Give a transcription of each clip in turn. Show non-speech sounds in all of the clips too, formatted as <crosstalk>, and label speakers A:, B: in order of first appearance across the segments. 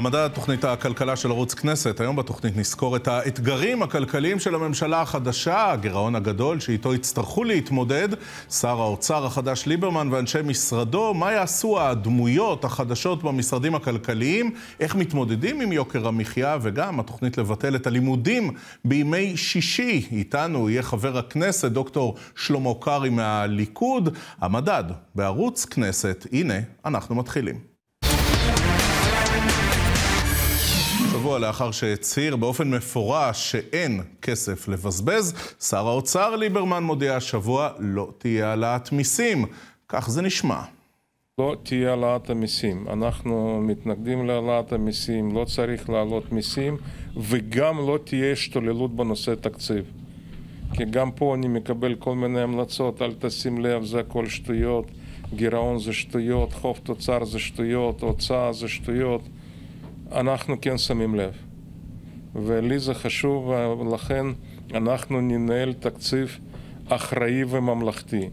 A: המדד תוכנית הכלכלה של ערוץ כנסת. היום בתוכנית נזכור את האתגרים הכלכליים של הממשלה החדשה, הגירעון הגדול שאיתו יצטרכו להתמודד. שר האוצר החדש ליברמן ואנשי משרדו, מה יעשו הדמויות החדשות במשרדים הכלכליים, איך מתמודדים עם יוקר המחיה, וגם התוכנית לבטל את הלימודים בימי שישי. איתנו יהיה חבר הכנסת דוקטור שלמה קרעי מהליכוד. המדד בערוץ כנסת, הנה, אנחנו מתחילים. שבוע לאחר שהצהיר באופן מפורש שאין כסף לבזבז, שר האוצר ליברמן מודיע השבוע לא תהיה העלאת מיסים. כך זה נשמע. לא תהיה העלאת המיסים. אנחנו מתנגדים להעלאת המיסים, לא צריך להעלות מיסים, וגם לא תהיה השתוללות בנושא תקציב. כי גם פה אני מקבל כל מיני המלצות, אל תשים לב, זה הכל שטויות, גירעון זה שטויות, חוב תוצר זה שטויות, הוצאה זה שטויות. אנחנו כן שמים לב. ולי זה חשוב, ולכן אנחנו ננהל תקציב אחראי וממלכתי.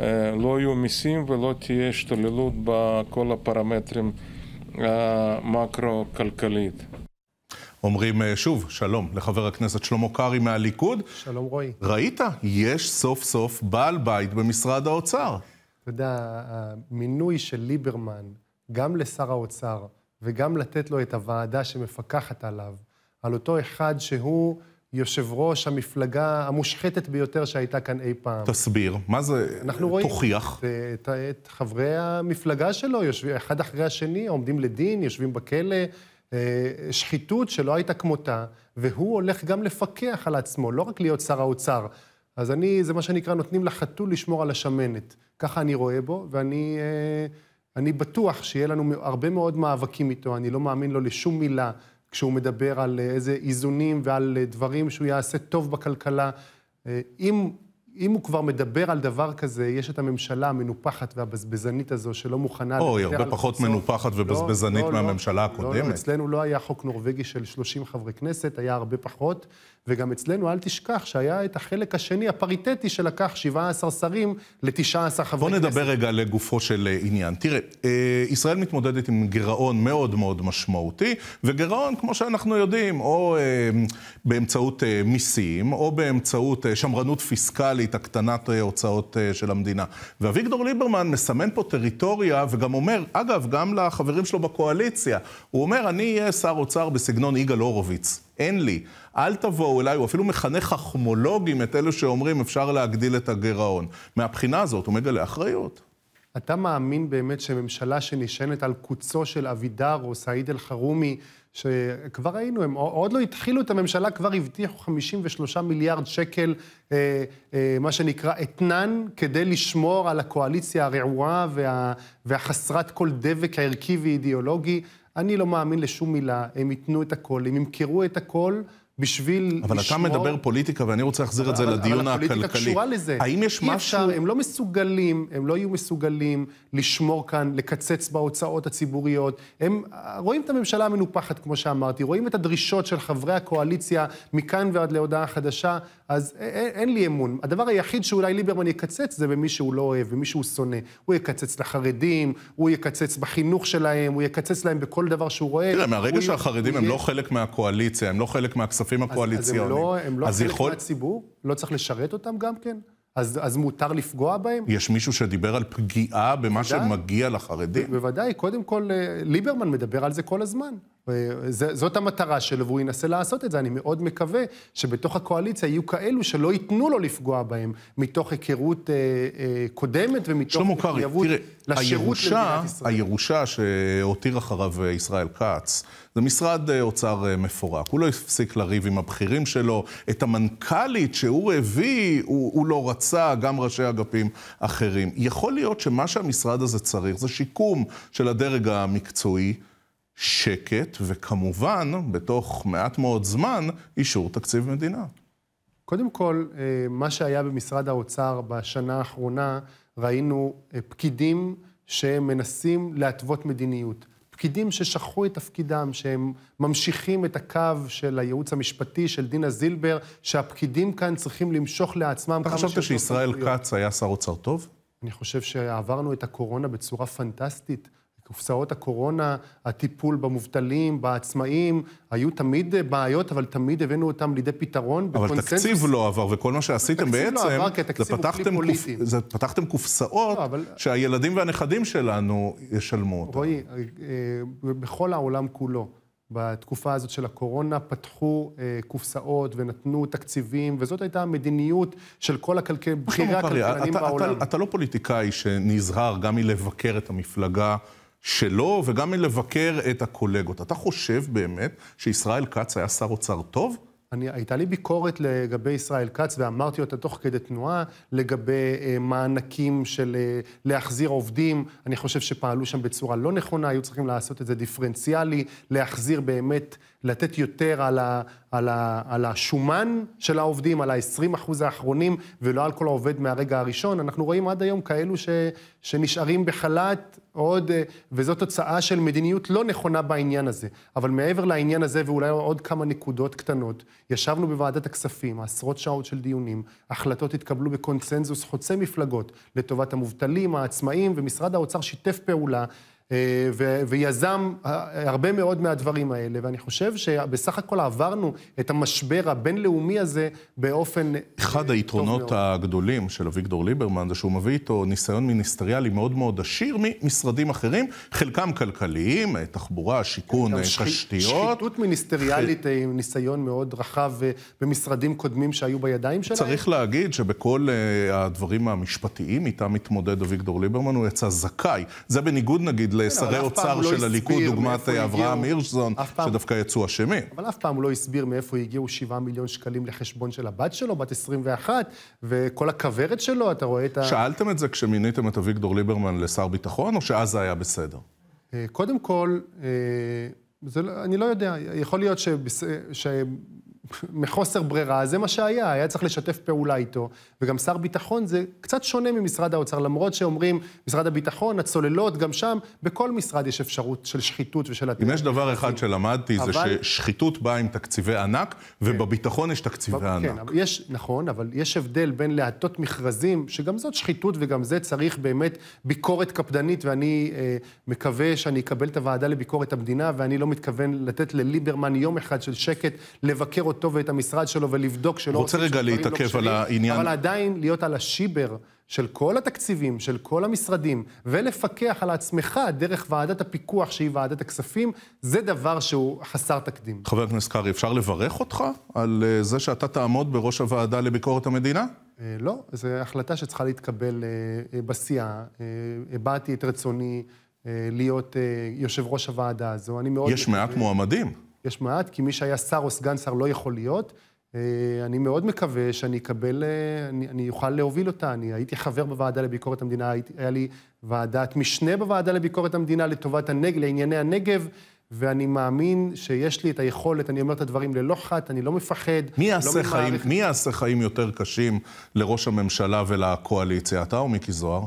A: אה, לא יהיו מיסים ולא תהיה השתוללות בכל הפרמטרים המקרו-כלכלית. אה, אומרים אה, שוב, שלום לחבר הכנסת שלמה קרעי מהליכוד.
B: שלום רועי. ראית?
A: יש סוף סוף בעל בית במשרד האוצר.
B: אתה יודע, המינוי של ליברמן, גם לשר האוצר, וגם לתת לו את הוועדה שמפקחת עליו, על אותו אחד שהוא יושב ראש המפלגה המושחתת ביותר שהייתה כאן אי פעם. תסביר, מה זה אנחנו תוכיח? אנחנו רואים את, את, את חברי המפלגה שלו, יושב, אחד אחרי השני, עומדים לדין, יושבים בכלא, אה, שחיתות שלא הייתה כמותה, והוא הולך גם לפקח על עצמו, לא רק להיות שר האוצר. אז אני, זה מה שנקרא, נותנים לחתול לשמור על השמנת. ככה אני רואה בו, ואני... אה, אני בטוח שיהיה לנו הרבה מאוד מאבקים איתו, אני לא מאמין לו לשום מילה כשהוא מדבר על אה, איזה איזונים ועל אה, דברים שהוא יעשה טוב בכלכלה. אה, אם אם הוא כבר מדבר על דבר כזה, יש את הממשלה המנופחת והבזבזנית הזו שלא מוכנה... או, היא הרבה פחות חצור. מנופחת לא, ובזבזנית לא, לא, מהממשלה לא, לא הקודמת. לא, לא, אצלנו לא היה חוק נורבגי של 30 חברי כנסת, היה הרבה פחות. וגם אצלנו, אל תשכח שהיה את החלק השני הפריטטי שלקח 17 שרים ל-19 חברי כנסת. בוא נדבר
A: רגע לגופו של אה, עניין. תראה, אה, ישראל מתמודדת עם גירעון מאוד מאוד משמעותי, וגירעון, כמו שאנחנו יודעים, או אה, באמצעות מיסים, או באמצעות שמרנות פיסקלית. הדיפרנציאלית, הקטנת אה, הוצאות אה, של המדינה. ואביגדור ליברמן מסמן פה טריטוריה וגם אומר, אגב, גם לחברים שלו בקואליציה, הוא אומר, אני אהיה שר אוצר בסגנון יגאל הורוביץ. אין לי. אל תבואו אליי, הוא אפילו מכנה חכמולוגים את אלה שאומרים אפשר להגדיל את הגירעון. מהבחינה הזאת הוא מגלה אחריות.
B: אתה מאמין באמת שממשלה שנשענת על קוצו של אבידר או סעיד אלחרומי שכבר ראינו, הם עוד לא התחילו את הממשלה, כבר הבטיחו 53 מיליארד שקל, אה, אה, מה שנקרא אתנן, כדי לשמור על הקואליציה הרעועה וה, והחסרת כל דבק ערכי ואידיאולוגי. אני לא מאמין לשום מילה, הם ייתנו את הכל, הם ימכרו את הכל. בשביל לשמור... אבל אתה מדבר
A: פוליטיקה, ואני רוצה להחזיר אבל, את זה אבל, לדיון הכלכלי. אבל הפוליטיקה קשורה לזה. האם יש משהו...
B: אי אפשר, הם לא מסוגלים, הם לא יהיו מסוגלים לשמור כאן, לקצץ בהוצאות הציבוריות. הם רואים את הממשלה המנופחת, כמו שאמרתי, רואים את הדרישות של חברי הקואליציה מכאן ועד להודעה חדשה. אז אין, אין לי אמון. הדבר היחיד שאולי ליברמן יקצץ זה במי שהוא לא אוהב, במי שהוא שונא. הוא יקצץ לחרדים, הוא יקצץ בחינוך שלהם, הוא יקצץ להם בכל דבר שהוא רואה. תראה, מהרגע שהחרדים הם לא
A: חלק מהקואליציה, הם לא חלק מהכספים הקואליציוניים. אז, אז הם לא, הם לא חלק יכול...
B: מהציבור? לא צריך לשרת אותם גם כן? אז, אז מותר לפגוע בהם?
A: יש מישהו שדיבר על פגיעה במה בוודאי? שמגיע לחרדים?
B: בוודאי, קודם כל, אה, ליברמן מדבר על זה כל הזמן. אה, זאת המטרה שלו, והוא ינסה לעשות את זה. אני מאוד מקווה שבתוך הקואליציה יהיו כאלו שלא ייתנו לו לפגוע בהם, מתוך היכרות אה, אה, קודמת ומתוך התחייבות לשירות למדינת ישראל. שלמה קרעי, תראה,
A: הירושה, הירושה שהותיר אחריו אה, ישראל כץ, זה משרד אה, אוצר מפורק. הוא לא הפסיק לריב עם הבכירים שלו. את המנכ"לית שהוא הביא, הוא, הוא לא רצה, גם ראשי אגפים אחרים. יכול להיות שמה שהמשרד הזה צריך זה שיקום של הדרג המקצועי. שקט, וכמובן, בתוך מעט מאוד זמן, אישור תקציב מדינה.
B: קודם כל, אה, מה שהיה במשרד האוצר בשנה האחרונה, ראינו אה, פקידים שמנסים להתוות מדיניות. פקידים ששכחו את תפקידם, שהם ממשיכים את הקו של הייעוץ המשפטי של דינה זילבר, שהפקידים כאן צריכים למשוך לעצמם כמה שיותר... אתה חשבת שישראל כץ היה שר אוצר טוב? אני חושב שעברנו את הקורונה בצורה פנטסטית. קופסאות הקורונה, הטיפול במובטלים, בעצמאים, היו תמיד אה, בעיות, אבל תמיד הבאנו אותם לידי פתרון. אבל בקונסנס... תקציב
A: לא עבר, וכל מה שעשיתם לא בעצם, לא עבר, זה, פתחתם קופ... זה פתחתם קופסאות לא, אבל... שהילדים והנכדים שלנו ישלמו אותם.
B: רועי, אה, אה, בכל העולם כולו, בתקופה הזאת של הקורונה, פתחו אה, קופסאות ונתנו תקציבים, וזאת הייתה המדיניות של כל הכלכל... בכירי הכלכלנים בעולם. אתה,
A: אתה לא פוליטיקאי שנזהר גם מלבקר את המפלגה. שלו וגם מלבקר את הקולגות. אתה חושב באמת שישראל כץ היה שר אוצר
B: טוב? אני, הייתה לי ביקורת לגבי ישראל כץ, ואמרתי אותה תוך כדי תנועה, לגבי אה, מענקים של אה, להחזיר עובדים. אני חושב שפעלו שם בצורה לא נכונה, היו צריכים לעשות את זה דיפרנציאלי, להחזיר באמת, לתת יותר על, ה, על, ה, על השומן של העובדים, על ה-20 האחרונים, ולא על כל העובד מהרגע הראשון. אנחנו רואים עד היום כאלו ש, שנשארים בחל"ת עוד, אה, וזו תוצאה של מדיניות לא נכונה בעניין הזה. אבל מעבר לעניין הזה, ואולי עוד כמה נקודות קטנות, ישבנו בוועדת הכספים, עשרות שעות של דיונים, החלטות התקבלו בקונצנזוס חוצה מפלגות לטובת המובטלים, העצמאים, ומשרד האוצר שיתף פעולה אה, ויזם אה, הרבה מאוד מהדברים האלה, ואני חושב שבסך הכל עברנו את המשבר הבינלאומי הזה באופן אה, טוב מאוד.
A: אחד היתרונות הגדולים של אביגדור ליברמן זה שהוא מביא איתו ניסיון מיניסטריאלי מאוד מאוד עשיר ממשרדים אחרים, חלקם כלכליים, תחבורה, שיכון, תשתיות. שחי, שחיתות
B: מיניסטריאלית ח... עם ניסיון מאוד רחב במשרדים קודמים שהיו בידיים שלהם. צריך
A: להגיד שבכל הדברים המשפטיים איתם מתמודד אביגדור ליברמן, הוא יצא זכאי. זה בניגוד נגיד לשרי אוצר לא של הליכוד, דוגמת אברהם הירשזון, שדווקא יצאו אשמים.
B: אבל אף פעם הוא לא הסביר מאיפה הגיעו 7 מיליון שקלים לחשבון של הבת שלו, בת 21, וכל הכוורת שלו, אתה רואה את ה...
A: שאלתם את זה כשמיניתם את אביגדור ליברמן לשר ביטחון, או שאז זה היה בסדר?
B: אה, קודם כל, אה, זה, לא- אני לא יודע, יכול להיות שבס... אה, מחוסר ברירה, זה מה שהיה, היה צריך לשתף פעולה איתו. וגם שר ביטחון זה קצת שונה ממשרד האוצר, למרות שאומרים, משרד הביטחון, הצוללות, גם שם, בכל משרד יש אפשרות של שחיתות ושל... אם
A: יש דבר אחד שלמדתי, אבל... זה ששחיתות באה עם תקציבי ענק, ובביטחון כן. יש תקציבי ב... ענק.
B: כן, יש, נכון, אבל יש הבדל בין להטות מכרזים, שגם זאת שחיתות וגם זה צריך באמת ביקורת קפדנית, ואני אה, מקווה שאני אקבל את הוועדה לביקורת המדינה, ואני לא מתכוון לתת לליברמן יום אחד של שקט לבקר אותו. אותו ואת המשרד שלו ולבדוק שלא עושים דברים לא כשרים. רוצה רגע להתעכב על העניין. אבל עדיין להיות על השיבר של כל התקציבים, של כל המשרדים, ולפקח על עצמך דרך ועדת הפיקוח, שהיא ועדת הכספים, זה דבר שהוא חסר תקדים.
A: חבר הכנסת קרעי, אפשר לברך אותך על אה, זה שאתה תעמוד בראש הוועדה לביקורת
B: המדינה? אה, לא, זו החלטה שצריכה להתקבל בסיעה. אה, הבעתי את רצוני להיות יושב ראש הוועדה הזו. אני מאוד... יש מעט מועמדים. יש מעט, כי מי שהיה שר או סגן שר לא יכול להיות. אה, אני מאוד מקווה שאני אקבל, אה, אני, אני אוכל להוביל אותה. אני הייתי חבר בוועדה לביקורת המדינה, הייתי, היה לי ועדת משנה בוועדה לביקורת המדינה לטובת הנגב, לענייני הנגב, ואני מאמין שיש לי את היכולת, אני אומר את הדברים ללא חת, אני לא מפחד. מי לא יעשה, לא חיים,
A: חיים יותר קשים לראש הממשלה ולקואליציה, אתה או מיקי זוהר?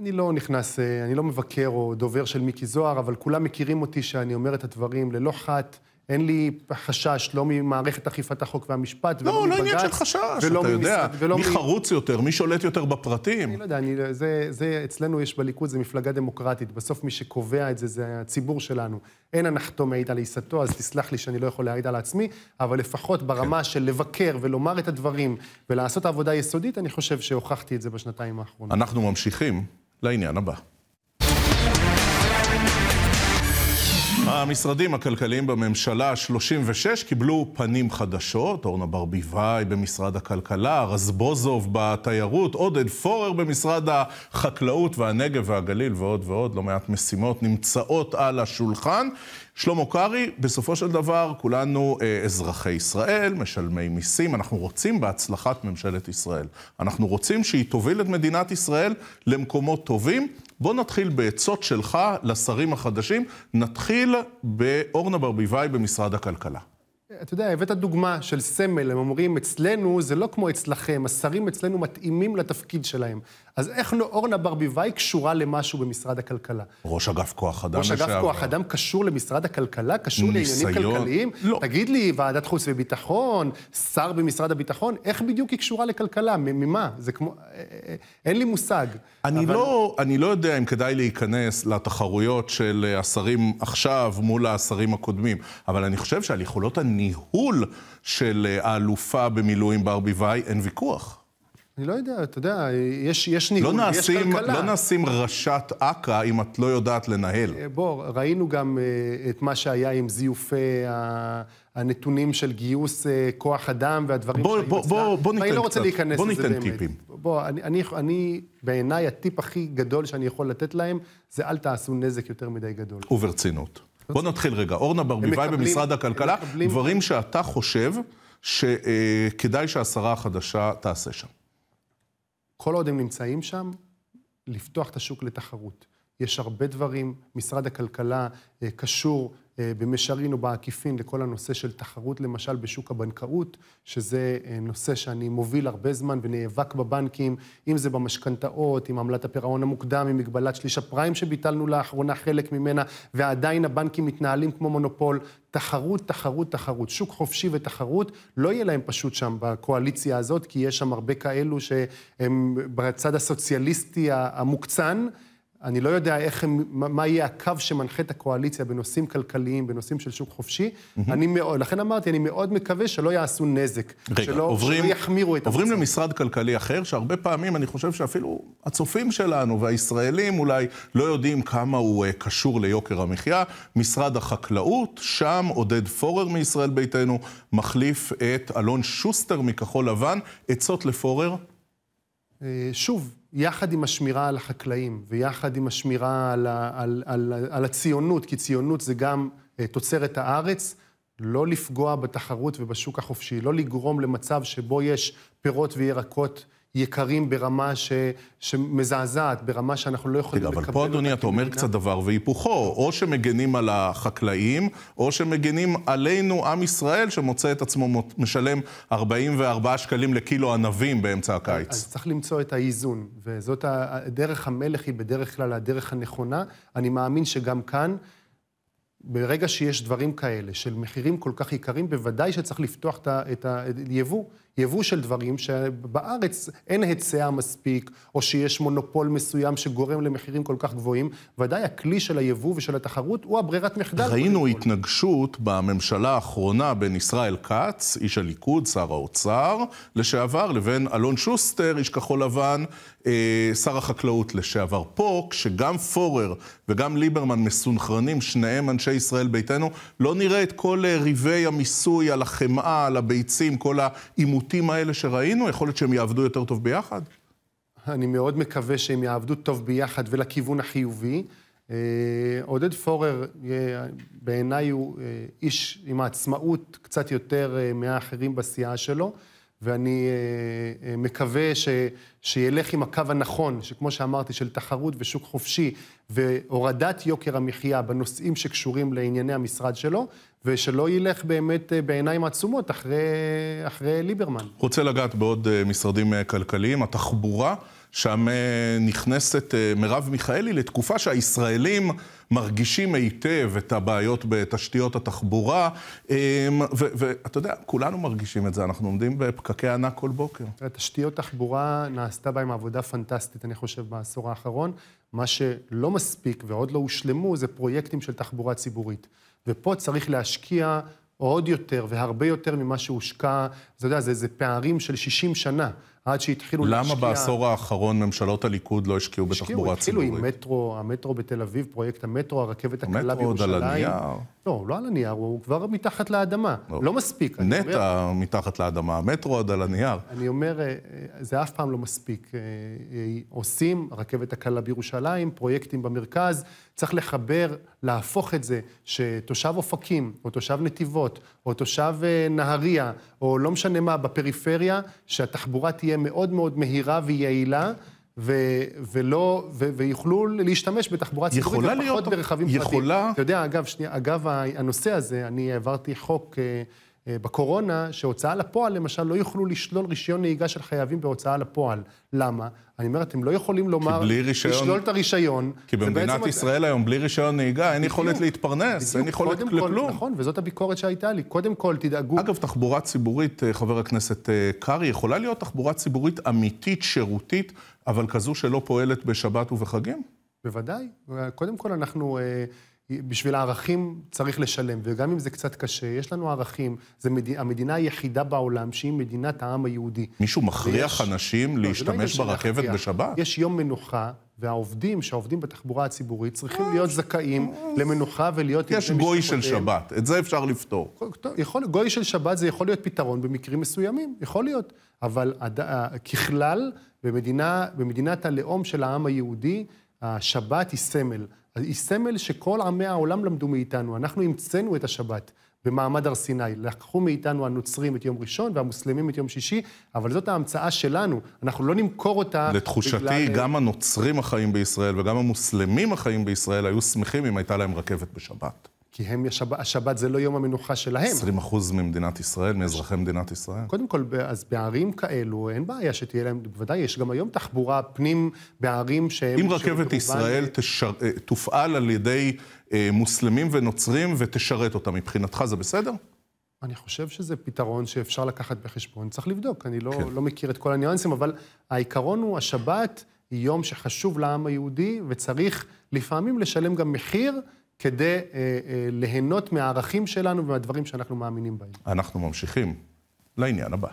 B: אני לא נכנס, אה, אני לא מבקר או דובר של מיקי זוהר, אבל כולם מכירים אותי שאני אומר את הדברים ללא חת. אין לי חשש, לא ממערכת אכיפת החוק והמשפט, לא, ולא מבג"ץ. לא, לא עניין של חשש,
A: ולא אתה ממשרד, יודע. ולא מי חרוץ יותר, מי שולט יותר בפרטים. אני
B: לא יודע, אני, זה, זה, אצלנו יש בליכוד, זה מפלגה דמוקרטית. בסוף מי שקובע את זה, זה הציבור שלנו. אין הנחתו מעיד על עיסתו, אז תסלח לי שאני לא יכול להעיד על עצמי, אבל לפחות ברמה כן. של לבקר ולומר את הדברים ולעשות עבודה יסודית, אני חושב שהוכחתי את זה בשנתיים האחרונות.
A: אנחנו ממשיכים. לעניין הבא. המשרדים הכלכליים בממשלה ה-36 קיבלו פנים חדשות, אורנה ברביבאי במשרד הכלכלה, רזבוזוב בתיירות, עודד פורר במשרד החקלאות והנגב והגליל ועוד ועוד, לא מעט משימות נמצאות על השולחן. שלמה קרעי, בסופו של דבר כולנו אה, אזרחי ישראל, משלמי מיסים, אנחנו רוצים בהצלחת ממשלת ישראל. אנחנו רוצים שהיא תוביל את מדינת ישראל למקומות טובים, בוא נתחיל בעצות שלך לשרים החדשים, נתחיל באורנה ברביבאי במשרד הכלכלה.
B: אתה יודע, הבאת דוגמה של סמל, הם אומרים, אצלנו זה לא כמו אצלכם, השרים אצלנו מתאימים לתפקיד שלהם. אז איך אורנה ברביבאי קשורה למשהו במשרד הכלכלה? ראש אגף כוח
A: אדם לשעבר. ראש אגף כוח
B: אדם קשור למשרד הכלכלה, קשור ניסיון... לעניינים כלכליים? לא. תגיד לי, ועדת חוץ וביטחון, שר במשרד הביטחון, איך בדיוק היא קשורה לכלכלה? ממה? זה כמו... אה, אה, אה, אין לי מושג. אני, אבל...
A: לא, אני לא יודע אם כדאי להיכנס לתחרויות של השרים עכשיו מול השרים הקודמים, אבל אני חושב שעל יכולות הניהול של האלופה במילואים ברביבאי אין ויכוח.
B: אני לא יודע, אתה יודע, יש, יש ניהול, לא נעשים, יש כלכלה. לא
A: נעשים ראשת אכ"א אם את לא יודעת לנהל.
B: אה, בוא, ראינו גם אה, את מה שהיה עם זיופי הנתונים של גיוס אה, כוח אדם והדברים בוא, שהיו בוא, אצלה. בוא, בוא לא בוא ניתן קצת. לא בוא ניתן באמת. טיפים. בוא, אני, אני, אני בעיניי הטיפ הכי גדול שאני יכול לתת להם, זה אל תעשו נזק יותר מדי גדול.
A: וברצינות. לא בוא נתחיל רגע. אורנה ברביבאי במשרד הכלכלה, מקבלים... דברים שאתה חושב שכדאי שהשרה החדשה תעשה שם.
B: כל עוד הם נמצאים שם, לפתוח את השוק לתחרות. יש הרבה דברים, משרד הכלכלה אה, קשור אה, במישרין או בעקיפין לכל הנושא של תחרות, למשל בשוק הבנקאות, שזה אה, נושא שאני מוביל הרבה זמן ונאבק בבנקים, אם זה במשכנתאות, עם עמלת הפירעון המוקדם, עם מגבלת שליש הפריים שביטלנו לאחרונה חלק ממנה, ועדיין הבנקים מתנהלים כמו מונופול. תחרות, תחרות, תחרות. שוק חופשי ותחרות, לא יהיה להם פשוט שם בקואליציה הזאת, כי יש שם הרבה כאלו שהם בצד הסוציאליסטי המוקצן. אני לא יודע איך הם, מה יהיה הקו שמנחה את הקואליציה בנושאים כלכליים, בנושאים של שוק חופשי. Mm-hmm. אני מאוד, לכן אמרתי, אני מאוד מקווה שלא יעשו נזק. רגע, שלא, עוברים, שלא יחמירו את עוברים המצב. למשרד כלכלי אחר, שהרבה פעמים אני חושב שאפילו הצופים שלנו
A: והישראלים אולי לא יודעים כמה הוא uh, קשור ליוקר המחיה. משרד החקלאות, שם עודד פורר מישראל ביתנו מחליף את אלון שוסטר מכחול לבן. עצות לפורר?
B: אה, שוב, יחד עם השמירה על החקלאים, ויחד עם השמירה על, ה, על, על, על הציונות, כי ציונות זה גם אה, תוצרת הארץ, לא לפגוע בתחרות ובשוק החופשי, לא לגרום למצב שבו יש פירות וירקות יקרים ברמה ש, שמזעזעת, ברמה שאנחנו לא יכולים לקבל... אבל פה,
A: אדוני, אתה אומר קצת דבר והיפוכו. או שמגנים על החקלאים, או שמגנים עלינו, עם ישראל, שמוצא את עצמו משלם 44 שקלים לקילו ענבים באמצע הקיץ. אז,
B: צריך למצוא את האיזון, וזאת דרך המלך היא בדרך כלל הדרך הנכונה. אני מאמין שגם כאן... ברגע שיש דברים כאלה של מחירים כל כך יקרים, בוודאי שצריך לפתוח את היבוא. יבוא של דברים שבארץ אין היצע מספיק, או שיש מונופול מסוים שגורם למחירים כל כך גבוהים. ודאי הכלי של היבוא ושל התחרות הוא הברירת מחדל. ראינו
A: התנגשות בממשלה האחרונה בין ישראל כץ, איש הליכוד, שר האוצר לשעבר, לבין אלון שוסטר, איש כחול לבן, אה, שר החקלאות לשעבר. פה, כשגם פורר וגם ליברמן מסונכרנים, שניהם אנשי ישראל ביתנו, לא נראה את כל אה, ריבי המיסוי על החמאה, על הביצים, כל העימותים. העימותים האלה שראינו, יכול להיות שהם יעבדו יותר טוב ביחד?
B: אני מאוד מקווה שהם יעבדו טוב ביחד ולכיוון החיובי. אה, עודד פורר, אה, בעיניי הוא אה, איש עם העצמאות קצת יותר מהאחרים בסיעה שלו, ואני מקווה ש, שילך עם הקו הנכון, שכמו שאמרתי, של תחרות ושוק חופשי והורדת יוקר המחיה בנושאים שקשורים לענייני המשרד שלו, ושלא ילך באמת אה, בעיניים עצומות אחרי, אחרי ליברמן.
A: רוצה לגעת בעוד אה, משרדים אה, כלכליים, התחבורה. שם נכנסת מרב מיכאלי לתקופה שהישראלים מרגישים היטב את הבעיות בתשתיות התחבורה, ואתה יודע, כולנו מרגישים את זה, אנחנו עומדים בפקקי
B: ענק כל בוקר. תשתיות תחבורה, נעשתה בהם עבודה פנטסטית, אני חושב, בעשור האחרון. מה שלא מספיק ועוד לא הושלמו זה פרויקטים של תחבורה ציבורית. ופה צריך להשקיע עוד יותר והרבה יותר ממה שהושקע, אתה יודע, זה, זה פערים של 60 שנה. עד שהתחילו למה להשקיע... למה בעשור האחרון ממשלות הליכוד לא השקיעו בתחבורה השקיעו, ציבורית? השקיעו, התחילו עם מטרו, המטרו בתל אביב, פרויקט המטרו, הרכבת הקלה בירושלים. המטרו עוד על הנייר. לא, לא על הנייר, הוא כבר מתחת לאדמה.
A: לא, לא מספיק. נטע אומר... מתחת לאדמה, המטרו עוד על הנייר.
B: אני אומר, אה, אה, זה אף פעם לא מספיק. אה, עושים רכבת הקלה בירושלים, פרויקטים במרכז, צריך לחבר, להפוך את זה, שתושב אופקים, או תושב נתיבות, או תושב נהריה, או לא משנה מה, בפריפריה, שהתחבורה תהיה... תהיה מאוד מאוד מהירה ויעילה. ו- ולא, ו- ויוכלו להשתמש בתחבורה ציבורית, ופחות להיות, ברכבים יכולה... פרטיים. אתה יודע, אגב, שנייה, אגב, הנושא הזה, אני העברתי חוק... אה, אה, בקורונה, שהוצאה לפועל למשל לא יוכלו לשלול רישיון נהיגה של חייבים בהוצאה לפועל. למה? אני אומר, אתם לא יכולים לומר, רישיון, לשלול את הרישיון. כי במדינת ישראל
A: היום בלי רישיון נהיגה אין בדיוק, יכולת להתפרנס, בדיוק, אין יכולת לכלום. נכון, וזאת הביקורת שהייתה לי. קודם כל, תדאגו. אגב, תחבורה ציבורית, אה, חבר הכנסת אה, קרעי, יכולה להיות תחבורה ציבורית אמיתית, שירותית, אבל כזו שלא פועלת בשבת ובחגים?
B: בוודאי. קודם כל, אנחנו... בשביל הערכים צריך לשלם, וגם אם זה קצת קשה, יש לנו ערכים. זה מד... המדינה היחידה בעולם שהיא מדינת העם היהודי.
A: מישהו מכריח ויש... אנשים לא, לא להשתמש לא ברכבת להכריע. בשבת?
B: יש יום מנוחה, והעובדים שעובדים בתחבורה הציבורית צריכים אה, להיות זכאים אה, אה. למנוחה ולהיות... יש גוי של שבת,
A: את זה אפשר לפתור.
B: יכול, גוי של שבת זה יכול להיות פתרון במקרים מסוימים, יכול להיות. אבל עד, ככלל, במדינה, במדינת הלאום של העם היהודי, השבת היא סמל. היא סמל שכל עמי העולם למדו מאיתנו. אנחנו המצאנו את השבת במעמד הר סיני. לקחו מאיתנו הנוצרים את יום ראשון והמוסלמים את יום שישי, אבל זאת ההמצאה שלנו. אנחנו לא נמכור אותה לתחושתי, בגלל... גם
A: הנוצרים החיים בישראל וגם המוסלמים החיים בישראל היו שמחים אם הייתה להם רכבת בשבת.
B: כי הם, השבת, השבת זה לא יום המנוחה שלהם. 20 אחוז ממדינת ישראל,
A: מאזרחי מדינת ישראל.
B: קודם כל, אז בערים כאלו, אין בעיה שתהיה להם, בוודאי, יש גם היום תחבורה פנים בערים שהם... אם רכבת ישראל ל...
A: תשר, אה, תופעל על ידי אה, מוסלמים ונוצרים ותשרת אותה, מבחינתך זה בסדר?
B: אני חושב שזה פתרון שאפשר לקחת בחשבון. צריך לבדוק, אני לא, כן. לא מכיר את כל הניואנסים, אבל העיקרון הוא, השבת היא יום שחשוב לעם היהודי, וצריך לפעמים לשלם גם מחיר כדי אה, אה, ליהנות מהערכים שלנו ומהדברים שאנחנו מאמינים בהם.
A: אנחנו ממשיכים לעניין הבא.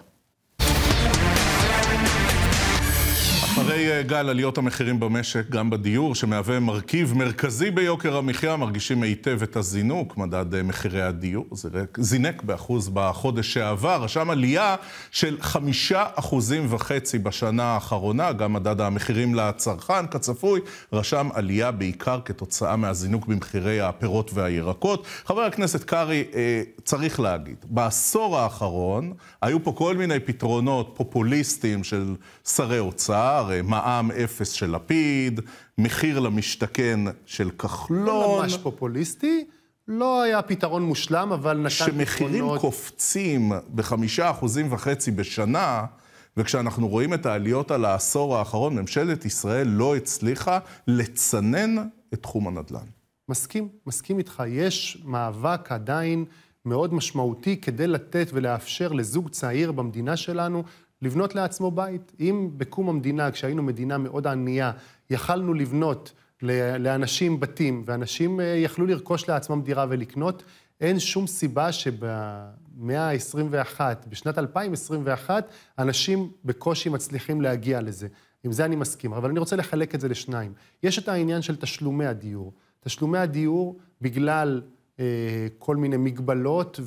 A: אחרי אה, גל עליות המחירים במשק, גם בדיור, שמהווה מרכיב מרכזי ביוקר המחיה, מרגישים היטב את הזינוק, מדד אה, מחירי הדיור, זה זינק באחוז בחודש שעבר, רשם עלייה של חמישה אחוזים וחצי בשנה האחרונה, גם מדד המחירים לצרכן, כצפוי, רשם עלייה בעיקר כתוצאה מהזינוק במחירי הפירות והירקות. חבר הכנסת קרעי, אה, צריך להגיד, בעשור האחרון היו פה כל מיני פתרונות פופוליסטיים של שרי אוצר, לומר אה, מע"מ אפס של לפיד, מחיר למשתכן של כחלון. ממש
B: פופוליסטי. לא היה פתרון
A: מושלם, אבל נתן פתרונות... כשמחירים קופצים בחמישה אחוזים וחצי בשנה, וכשאנחנו רואים את העליות על העשור האחרון, ממשלת ישראל לא הצליחה לצנן את תחום הנדל"ן.
B: מסכים, מסכים איתך. יש מאבק עדיין מאוד משמעותי כדי לתת ולאפשר לזוג צעיר במדינה שלנו לבנות לעצמו בית. אם בקום המדינה, כשהיינו מדינה מאוד ענייה, יכלנו לבנות לאנשים בתים, ואנשים אה, יכלו לרכוש לעצמם דירה ולקנות, אין שום סיבה שבמאה ה-21, בשנת 2021, אנשים בקושי מצליחים להגיע לזה. עם זה אני מסכים, אבל אני רוצה לחלק את זה לשניים. יש את העניין של תשלומי הדיור. תשלומי הדיור, בגלל אה, כל מיני מגבלות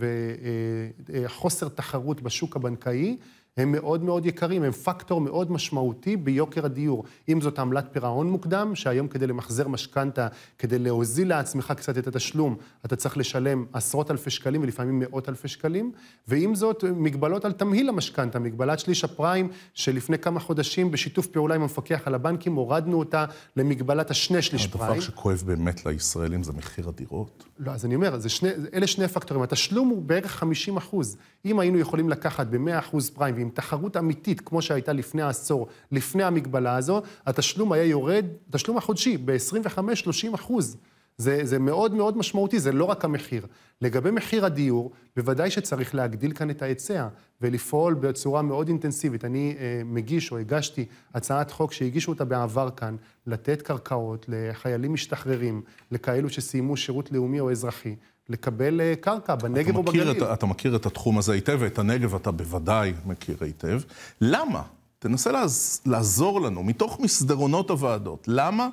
B: וחוסר אה, אה תחרות בשוק הבנקאי, הם מאוד מאוד יקרים, הם פקטור מאוד משמעותי ביוקר הדיור. אם זאת עמלת פירעון מוקדם, שהיום כדי למחזר משכנתה, כדי להוזיל לעצמך קצת את התשלום, אתה צריך לשלם עשרות אלפי שקלים ולפעמים מאות אלפי שקלים, ואם זאת מגבלות על תמהיל המשכנתה, מגבלת שליש הפריים, שלפני כמה חודשים, בשיתוף פעולה עם המפקח על הבנקים, הורדנו אותה למגבלת השני שליש הדבר פריים. הדבר
A: שכואב באמת לישראלים זה מחיר הדירות.
B: לא, אז אני אומר, שני, אלה שני פקטורים. התשלום הוא בערך 50 אם היינו יכולים לקחת ב-100 פריים, ועם תחרות אמיתית, כמו שהייתה לפני העשור, לפני המגבלה הזו, התשלום היה יורד, התשלום החודשי, ב-25-30 אחוז. זה, זה מאוד מאוד משמעותי, זה לא רק המחיר. לגבי מחיר הדיור, בוודאי שצריך להגדיל כאן את ההיצע ולפעול בצורה מאוד אינטנסיבית. אני אה, מגיש או הגשתי הצעת חוק שהגישו אותה בעבר כאן, לתת קרקעות לחיילים משתחררים, לכאלו שסיימו שירות לאומי או אזרחי, לקבל אה, קרקע בנגב או בגליל. את, אתה
A: מכיר את התחום הזה היטב, ואת הנגב אתה בוודאי מכיר היטב. למה? תנסה לעז, לעזור לנו, מתוך מסדרונות הוועדות, למה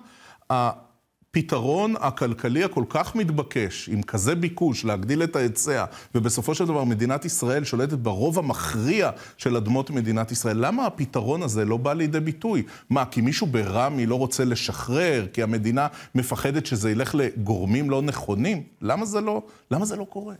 A: הפתרון הכלכלי הכל כך מתבקש, עם כזה ביקוש, להגדיל את ההיצע, ובסופו של דבר מדינת ישראל שולטת ברוב המכריע של אדמות מדינת ישראל, למה הפתרון הזה לא בא לידי ביטוי? מה, כי מישהו ברמי לא רוצה לשחרר, כי המדינה מפחדת שזה ילך לגורמים לא נכונים? למה זה לא, למה זה לא קורה?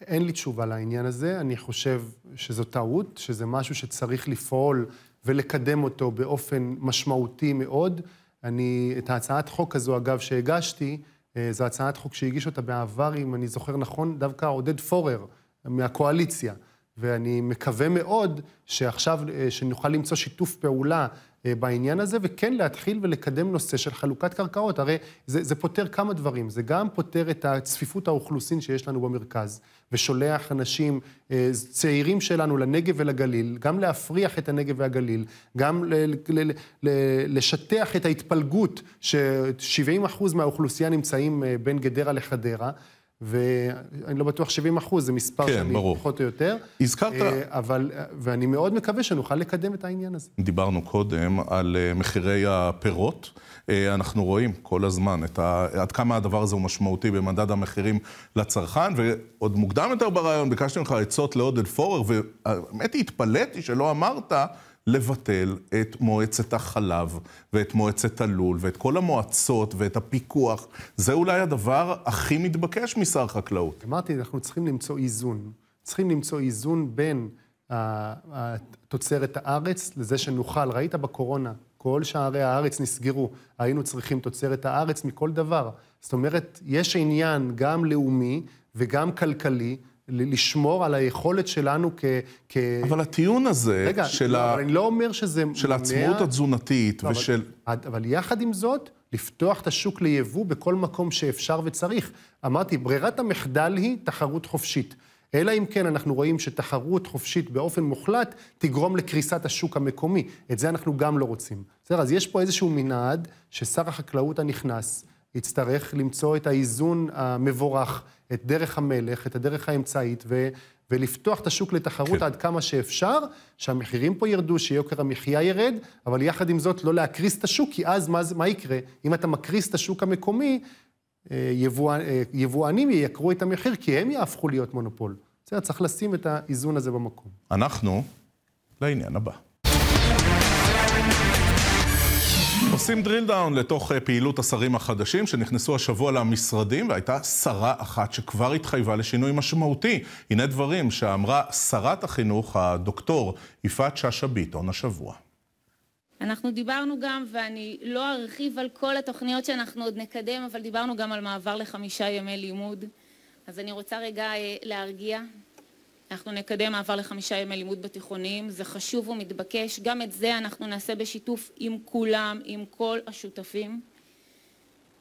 B: אין לי תשובה לעניין הזה. אני חושב שזו טעות, שזה משהו שצריך לפעול ולקדם אותו באופן משמעותי מאוד. אני, את ההצעת חוק הזו, אגב, שהגשתי, אה, זו הצעת חוק שהגיש אותה בעבר, אם אני זוכר נכון, דווקא עודד פורר מהקואליציה. ואני מקווה מאוד שעכשיו, אה, שנוכל למצוא שיתוף פעולה אה, בעניין הזה, וכן להתחיל ולקדם נושא של חלוקת קרקעות. הרי זה, זה פותר כמה דברים. זה גם פותר את הצפיפות האוכלוסין שיש לנו במרכז, ושולח אנשים אה, צעירים שלנו לנגב ולגליל, גם להפריח את הנגב והגליל, גם ל, ל, ל, לשטח את ההתפלגות ש-70% מהאוכלוסייה נמצאים אה, בין גדרה לחדרה. ואני לא בטוח 70 אחוז, זה מספר כן, שאני ברור. פחות או יותר. הזכרת... אה, אבל, אה, ואני מאוד מקווה שנוכל לקדם את העניין הזה.
A: דיברנו קודם על אה, מחירי הפירות. אנחנו רואים כל הזמן את ה... עד כמה הדבר הזה הוא משמעותי במדד המחירים לצרכן, ועוד מוקדם יותר ברעיון ביקשתי ממך עצות לעודד פורר, והאמת היא, התפלאתי שלא אמרת לבטל את מועצת החלב ואת מועצת הלול ואת כל המועצות ואת הפיקוח. זה אולי הדבר הכי מתבקש משר חקלאות.
B: אמרתי, אנחנו צריכים למצוא איזון. צריכים למצוא איזון בין אה, אה, תוצרת הארץ לזה שנוכל. ראית בקורונה, כל שערי הארץ נסגרו. היינו צריכים תוצרת הארץ מכל דבר. זאת אומרת, יש עניין גם לאומי וגם כלכלי לשמור על היכולת שלנו כ... כ... אבל הטיעון הזה רגע, של, לא, ה... אבל אני לא אומר שזה של העצמאות התזונתית לא, ושל... אבל, אבל יחד עם זאת, לפתוח את השוק ליבוא בכל מקום שאפשר וצריך. אמרתי, ברירת המחדל היא תחרות חופשית. אלא אם כן אנחנו רואים שתחרות חופשית באופן מוחלט תגרום לקריסת השוק המקומי. את זה אנחנו גם לא רוצים. בסדר, אז יש פה איזשהו מנעד ששר החקלאות הנכנס יצטרך למצוא את האיזון המבורך. את דרך המלך, את הדרך האמצעית, ו, ולפתוח את השוק לתחרות כן. עד כמה שאפשר, שהמחירים פה ירדו, שיוקר המחיה ירד, אבל יחד עם זאת לא להקריס את השוק, כי אז מה, מה יקרה? אם אתה מקריס את השוק המקומי, אה, יבואנ, אה, יבואנים ייקרו את המחיר, כי הם יהפכו להיות מונופול. בסדר, צריך לשים את האיזון הזה במקום. אנחנו לעניין הבא.
A: עושים drill down לתוך אה, פעילות השרים החדשים שנכנסו השבוע למשרדים, והייתה שרה אחת שכבר התחייבה לשינוי משמעותי. הנה דברים שאמרה שרת החינוך, הדוקטור יפעת שאשא ביטון, השבוע.
B: אנחנו דיברנו גם, ואני לא ארחיב על כל התוכניות שאנחנו עוד נקדם, אבל דיברנו גם על מעבר לחמישה ימי לימוד. אז אני רוצה רגע אה, להרגיע אנחנו נקדם מעבר לחמישה ימי לימוד בתיכונים, זה חשוב ומתבקש, גם את זה אנחנו נעשה בשיתוף עם כולם, עם כל השותפים.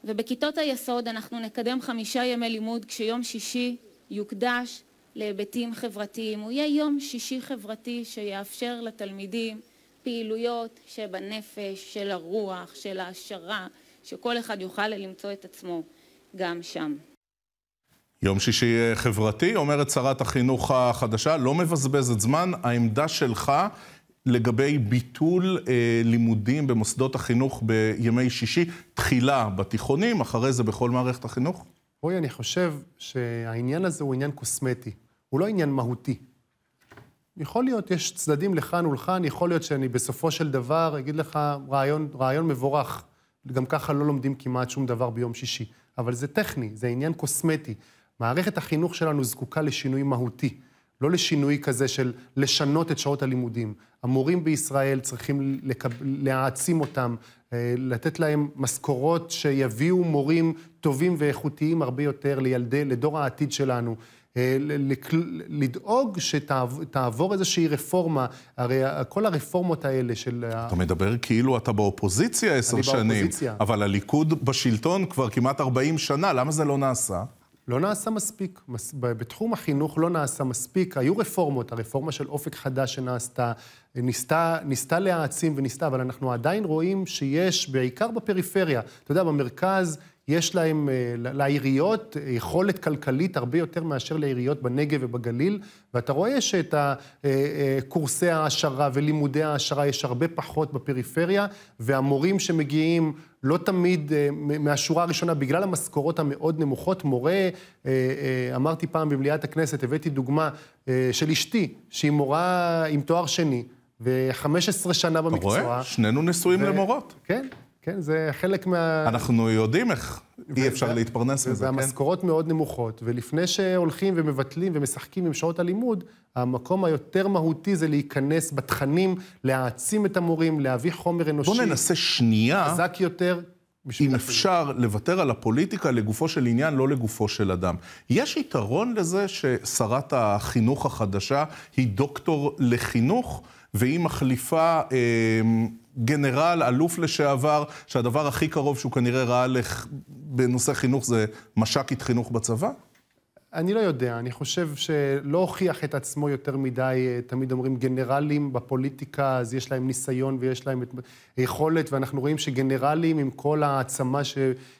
B: ובכיתות היסוד אנחנו נקדם חמישה ימי לימוד כשיום שישי יוקדש להיבטים חברתיים. הוא יהיה יום שישי חברתי שיאפשר לתלמידים פעילויות שבנפש, של הרוח, של ההשערה, שכל אחד יוכל למצוא את עצמו גם שם.
A: יום שישי אה, חברתי, אומרת שרת החינוך החדשה, לא מבזבזת זמן, העמדה שלך לגבי ביטול אה, לימודים במוסדות החינוך בימי שישי, תחילה בתיכונים, אחרי זה בכל מערכת החינוך?
B: רועי, אני חושב שהעניין הזה הוא עניין קוסמטי, הוא לא עניין מהותי. יכול להיות, יש צדדים לכאן ולכאן, יכול להיות שאני בסופו של דבר אגיד לך רעיון, רעיון מבורך. גם ככה לא לומדים כמעט שום דבר ביום שישי. אבל זה טכני, זה עניין קוסמטי. מערכת החינוך שלנו זקוקה לשינוי מהותי, לא לשינוי כזה של לשנות את שעות הלימודים. המורים בישראל צריכים לקב... להעצים אותם, אה, לתת להם משכורות שיביאו מורים טובים ואיכותיים הרבה יותר לילדי, לדור העתיד שלנו. אה, לדאוג שתעבור איזושהי רפורמה, הרי כל הרפורמות האלה של... אתה
A: מדבר כאילו אתה באופוזיציה עשר שנים. באופוזיציה. אבל
B: הליכוד
A: בשלטון כבר כמעט 40 שנה, למה זה לא נעשה?
B: לא נעשה מספיק. מס, בתחום החינוך לא נעשה מספיק. היו רפורמות, הרפורמה של אופק חדש שנעשתה, ניסתה, ניסתה להעצים וניסתה, אבל אנחנו עדיין רואים שיש, בעיקר בפריפריה, אתה יודע, במרכז יש להם, אה, לעיריות, אה, יכולת כלכלית הרבה יותר מאשר לעיריות בנגב ובגליל, ואתה רואה שאת אה, קורסי ההעשרה ולימודי ההעשרה יש הרבה פחות בפריפריה, והמורים שמגיעים לא תמיד מהשורה הראשונה, בגלל המשכורות המאוד נמוכות. מורה, אמרתי פעם במליאת הכנסת, הבאתי דוגמה של אשתי, שהיא מורה עם תואר שני. ו-15 שנה במקצוע. אתה רואה? שנינו נשואים ו- למורות. כן. כן, זה חלק מה... אנחנו יודעים איך אי אפשר להתפרנס מזה, כן? והמשכורות מאוד נמוכות, ולפני שהולכים ומבטלים ומשחקים עם שעות הלימוד, המקום היותר מהותי זה להיכנס בתכנים, להעצים את המורים, להביא חומר אנושי. בואו ננסה
A: שנייה... חזק יותר. אם אפשר לוותר על הפוליטיקה לגופו של עניין, לא לגופו של אדם. יש יתרון לזה ששרת החינוך החדשה היא דוקטור לחינוך, והיא מחליפה... אה, גנרל, אלוף לשעבר, שהדבר הכי קרוב שהוא כנראה ראה לך בנושא חינוך זה מש"קית חינוך בצבא?
B: אני לא יודע, אני חושב שלא הוכיח את עצמו יותר מדי, אה, תמיד אומרים גנרלים בפוליטיקה, אז יש להם ניסיון ויש להם את... היכולת, ואנחנו רואים שגנרלים עם כל העצמה, ש...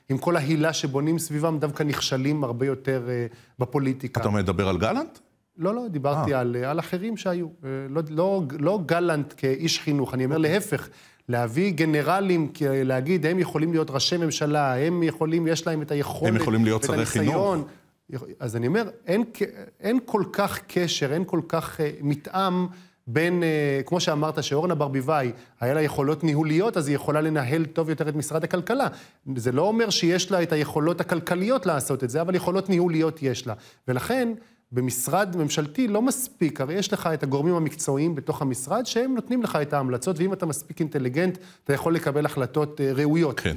B: עם כל ההילה שבונים סביבם, דווקא נכשלים הרבה יותר אה, בפוליטיקה. אתה
A: מדבר על גלנט?
B: לא, לא, דיברתי אה. על, אה, על אחרים שהיו. אה, לא, לא, לא גלנט כאיש חינוך, אני אומר להפך, להביא גנרלים, להגיד, הם יכולים להיות ראשי ממשלה, הם יכולים, יש להם את היכולת, הם יכולים להיות שרי חינוך. אז אני אומר, אין, אין כל כך קשר, אין כל כך אה, מתאם בין, אה, כמו שאמרת, שאורנה ברביבאי, היה לה יכולות ניהוליות, אז היא יכולה לנהל טוב יותר את משרד הכלכלה. זה לא אומר שיש לה את היכולות הכלכליות לעשות את זה, אבל יכולות ניהוליות יש לה. ולכן, במשרד ממשלתי לא מספיק, הרי יש לך את הגורמים המקצועיים בתוך המשרד שהם נותנים לך את ההמלצות, ואם אתה מספיק אינטליגנט, אתה יכול לקבל החלטות אה, ראויות. כן.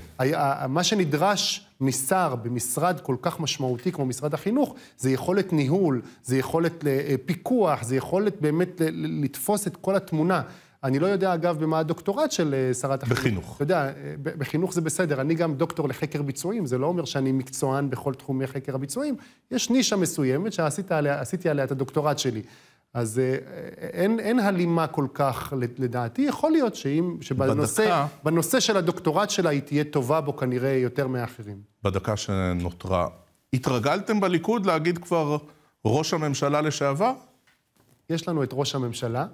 B: מה שנדרש משר במשרד כל כך משמעותי כמו משרד החינוך, זה יכולת ניהול, זה יכולת אה, אה, פיקוח, זה יכולת באמת לתפוס את כל התמונה. אני לא יודע, אגב, במה הדוקטורט של אה, שרת החינוך. בחינוך. אתה יודע, אה, בחינוך זה בסדר. אני גם דוקטור לחקר ביצועים, זה לא אומר שאני מקצוען בכל תחומי חקר הביצועים. יש נישה מסוימת שעשיתי עליה, עליה את הדוקטורט שלי. אז אה, אין, אין הלימה כל כך, לדעתי. יכול להיות שאם, שבנושא בדקה, בנושא של הדוקטורט שלה היא תהיה טובה בו כנראה יותר מאחרים.
A: בדקה שנותרה, התרגלתם בליכוד להגיד כבר ראש
B: הממשלה לשעבר? יש לנו את ראש הממשלה,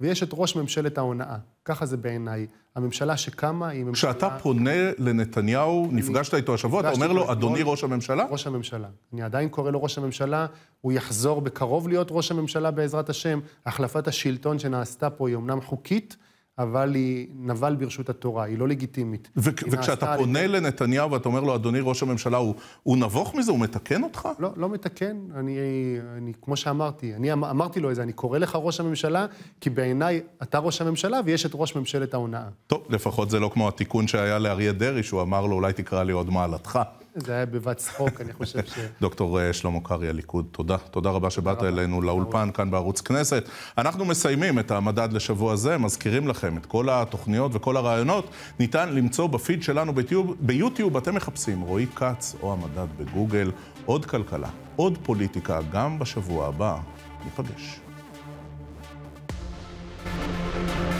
B: ויש את ראש ממשלת ההונאה. ככה זה בעיניי. הממשלה שקמה היא ממשלה... כשאתה
A: פונה לנתניהו, נפגשת איתו השבוע, אתה אומר לו, אדוני ראש
B: הממשלה? ראש הממשלה. אני עדיין קורא לו ראש הממשלה, הוא יחזור בקרוב להיות ראש הממשלה בעזרת השם. החלפת השלטון שנעשתה פה היא אמנם חוקית, אבל היא נבל ברשות התורה, היא לא לגיטימית. ו- היא וכשאתה
A: פונה לי... לנתניהו ואתה אומר לו, אדוני ראש הממשלה, הוא, הוא נבוך מזה? הוא מתקן אותך?
B: לא, לא מתקן. אני, אני, כמו שאמרתי, אני אמ- אמרתי לו את זה, אני קורא לך ראש הממשלה, כי בעיניי אתה ראש הממשלה ויש את ראש ממשלת ההונאה.
A: טוב, לפחות זה לא כמו התיקון שהיה לאריה דרעי, שהוא אמר לו, אולי תקרא לי עוד מעלתך.
B: זה היה בבת צחוק, אני חושב ש... <laughs>
A: דוקטור אה, שלמה קרעי, הליכוד, תודה. תודה רבה שבאת אלינו לאולפן כאן בערוץ כנסת. אנחנו מסיימים את המדד לשבוע זה, מזכירים לכם את כל התוכניות וכל הרעיונות. ניתן למצוא בפיד שלנו ביוטיוב, ביוטיוב אתם מחפשים רועי כץ או המדד בגוגל, עוד כלכלה, עוד פוליטיקה, גם בשבוע הבא ניפגש. thank you